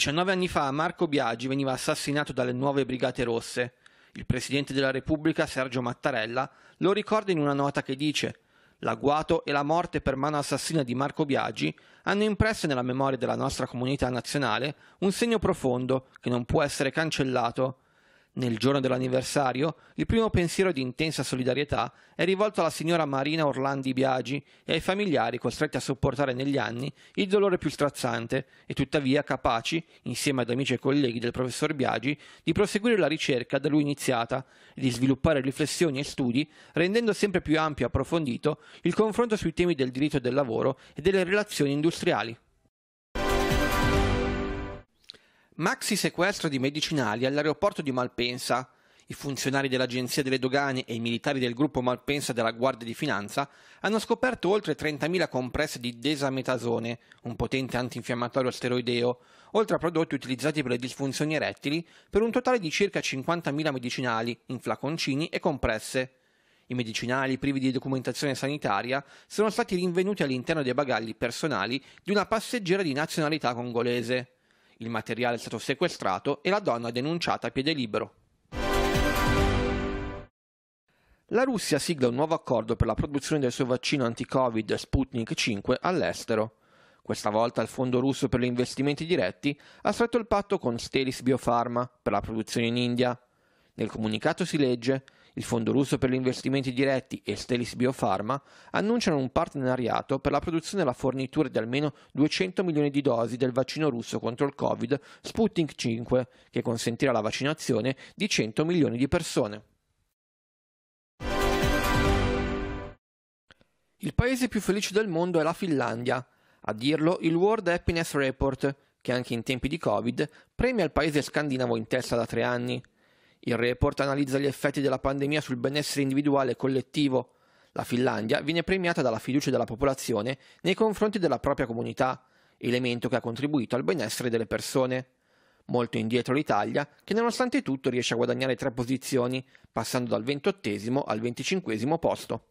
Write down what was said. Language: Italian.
19 anni fa Marco Biagi veniva assassinato dalle nuove Brigate Rosse. Il Presidente della Repubblica, Sergio Mattarella, lo ricorda in una nota che dice L'agguato e la morte per mano assassina di Marco Biagi hanno impresso nella memoria della nostra comunità nazionale un segno profondo che non può essere cancellato nel giorno dell'anniversario, il primo pensiero di intensa solidarietà è rivolto alla signora Marina Orlandi Biagi e ai familiari costretti a sopportare negli anni il dolore più strazzante e tuttavia capaci, insieme ad amici e colleghi del professor Biagi, di proseguire la ricerca da lui iniziata e di sviluppare riflessioni e studi rendendo sempre più ampio e approfondito il confronto sui temi del diritto del lavoro e delle relazioni industriali. Maxi sequestro di medicinali all'aeroporto di Malpensa. I funzionari dell'Agenzia delle Dogane e i militari del gruppo Malpensa della Guardia di Finanza hanno scoperto oltre 30.000 compresse di desametasone, un potente antinfiammatorio steroideo, oltre a prodotti utilizzati per le disfunzioni erettili, per un totale di circa 50.000 medicinali in flaconcini e compresse. I medicinali, privi di documentazione sanitaria, sono stati rinvenuti all'interno dei bagagli personali di una passeggera di nazionalità congolese il materiale è stato sequestrato e la donna denunciata a piede libero. La Russia sigla un nuovo accordo per la produzione del suo vaccino anti-Covid Sputnik 5 all'estero. Questa volta il Fondo russo per gli investimenti diretti ha stretto il patto con Stelis Biopharma per la produzione in India. Nel comunicato si legge il Fondo russo per gli investimenti diretti e Stelis Biopharma, annunciano un partenariato per la produzione e la fornitura di almeno 200 milioni di dosi del vaccino russo contro il Covid Sputnik 5, che consentirà la vaccinazione di 100 milioni di persone. Il paese più felice del mondo è la Finlandia. A dirlo il World Happiness Report, che anche in tempi di Covid premia il paese scandinavo in testa da tre anni. Il report analizza gli effetti della pandemia sul benessere individuale e collettivo. La Finlandia viene premiata dalla fiducia della popolazione nei confronti della propria comunità, elemento che ha contribuito al benessere delle persone. Molto indietro l'Italia, che nonostante tutto riesce a guadagnare tre posizioni, passando dal 28 al 25 posto.